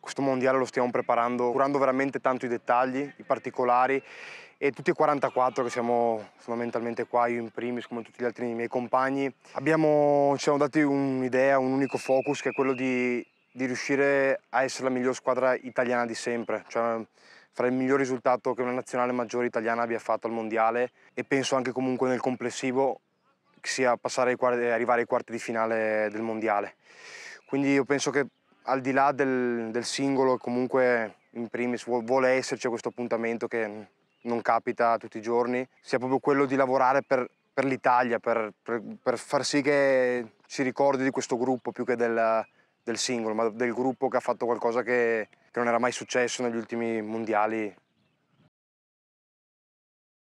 Questo mondiale lo stiamo preparando, curando veramente tanto i dettagli, i particolari e tutti e 44 che siamo fondamentalmente qua, io in primis come tutti gli altri miei compagni, abbiamo, ci siamo dati un'idea, un unico focus che è quello di, di, riuscire a essere la miglior squadra italiana di sempre, cioè fare il miglior risultato che una nazionale maggiore italiana abbia fatto al mondiale e penso anche comunque nel complessivo sia passare ai quarti, arrivare ai quarti di finale del mondiale. Quindi io penso che al di là del, del singolo, comunque in primis vuole esserci questo appuntamento che non capita tutti i giorni, sia proprio quello di lavorare per, per l'Italia, per, per, per, far sì che si ricordi di questo gruppo più che del, del singolo, ma del gruppo che ha fatto qualcosa che, che non era mai successo negli ultimi mondiali